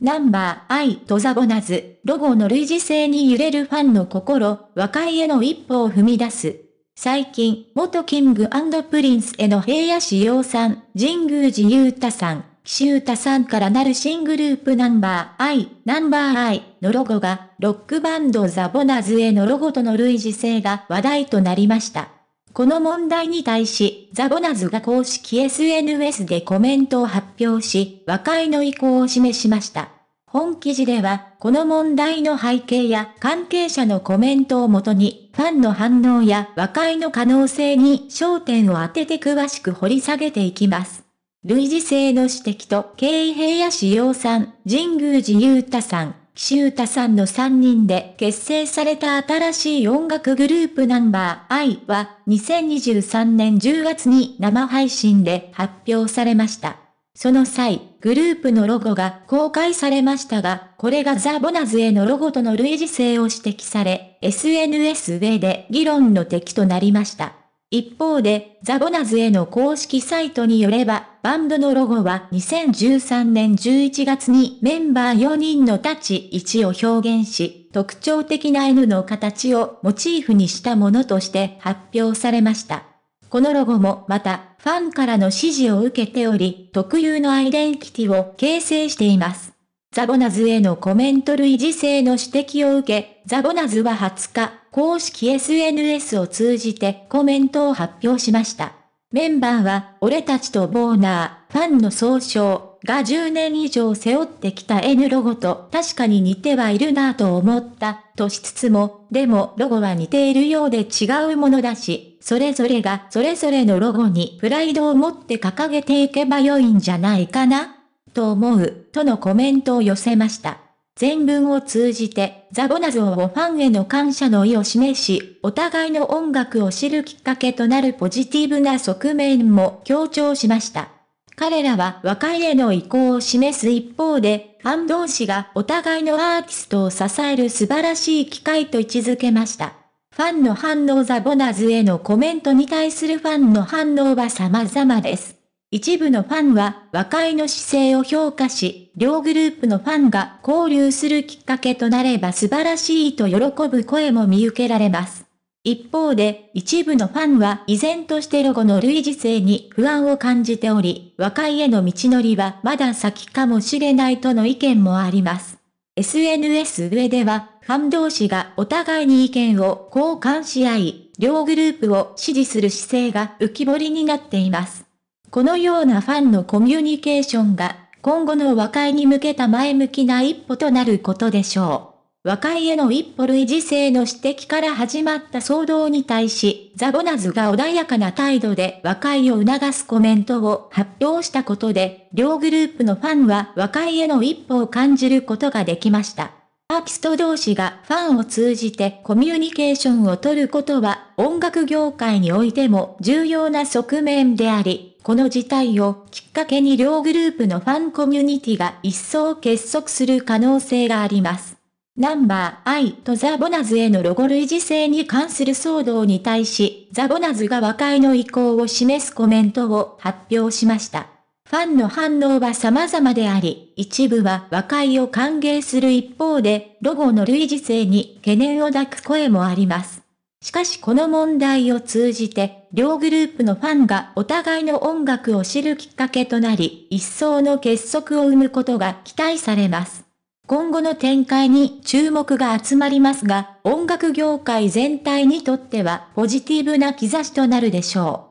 ナンバーアイとザボナズ、ロゴの類似性に揺れるファンの心、和解への一歩を踏み出す。最近、元キングプリンスへの平野志陽さん、神宮寺勇太さん、岸優太さんからなる新グループナンバーアイ、ナンバーアイのロゴが、ロックバンドザボナズへのロゴとの類似性が話題となりました。この問題に対し、ザボナズが公式 SNS でコメントを発表し、和解の意向を示しました。本記事では、この問題の背景や関係者のコメントをもとに、ファンの反応や和解の可能性に焦点を当てて詳しく掘り下げていきます。類似性の指摘と、経営平野志陽さん、神宮寺雄太さん、修太さんの3人で結成された新しい音楽グループナンバー I は2023年10月に生配信で発表されました。その際、グループのロゴが公開されましたが、これがザ・ボナズへのロゴとの類似性を指摘され、SNS 上で議論の敵となりました。一方で、ザボナズへの公式サイトによれば、バンドのロゴは2013年11月にメンバー4人の立ち位置を表現し、特徴的な犬の形をモチーフにしたものとして発表されました。このロゴもまた、ファンからの支持を受けており、特有のアイデンティティを形成しています。ザボナズへのコメント類似性の指摘を受け、ザボナズは20日、公式 SNS を通じてコメントを発表しました。メンバーは、俺たちとボーナー、ファンの総称が10年以上背負ってきた N ロゴと確かに似てはいるなぁと思った、としつつも、でもロゴは似ているようで違うものだし、それぞれがそれぞれのロゴにプライドを持って掲げていけば良いんじゃないかなと思う、とのコメントを寄せました。全文を通じて、ザボナゾーをファンへの感謝の意を示し、お互いの音楽を知るきっかけとなるポジティブな側面も強調しました。彼らは和解への意向を示す一方で、ファン同士がお互いのアーティストを支える素晴らしい機会と位置づけました。ファンの反応ザボナズへのコメントに対するファンの反応は様々です。一部のファンは和解の姿勢を評価し、両グループのファンが交流するきっかけとなれば素晴らしいと喜ぶ声も見受けられます。一方で、一部のファンは依然としてロゴの類似性に不安を感じており、和解への道のりはまだ先かもしれないとの意見もあります。SNS 上では、ファン同士がお互いに意見を交換し合い、両グループを支持する姿勢が浮き彫りになっています。このようなファンのコミュニケーションが、今後の和解に向けた前向きな一歩となることでしょう。和解への一歩類似性の指摘から始まった騒動に対し、ザボナズが穏やかな態度で和解を促すコメントを発表したことで、両グループのファンは和解への一歩を感じることができました。アーティスト同士がファンを通じてコミュニケーションをとることは音楽業界においても重要な側面であり、この事態をきっかけに両グループのファンコミュニティが一層結束する可能性があります。ナンバー I とザ・ボナズへのロゴ類似性に関する騒動に対し、ザ・ボナズが和解の意向を示すコメントを発表しました。ファンの反応は様々であり、一部は和解を歓迎する一方で、ロゴの類似性に懸念を抱く声もあります。しかしこの問題を通じて、両グループのファンがお互いの音楽を知るきっかけとなり、一層の結束を生むことが期待されます。今後の展開に注目が集まりますが、音楽業界全体にとってはポジティブな兆しとなるでしょう。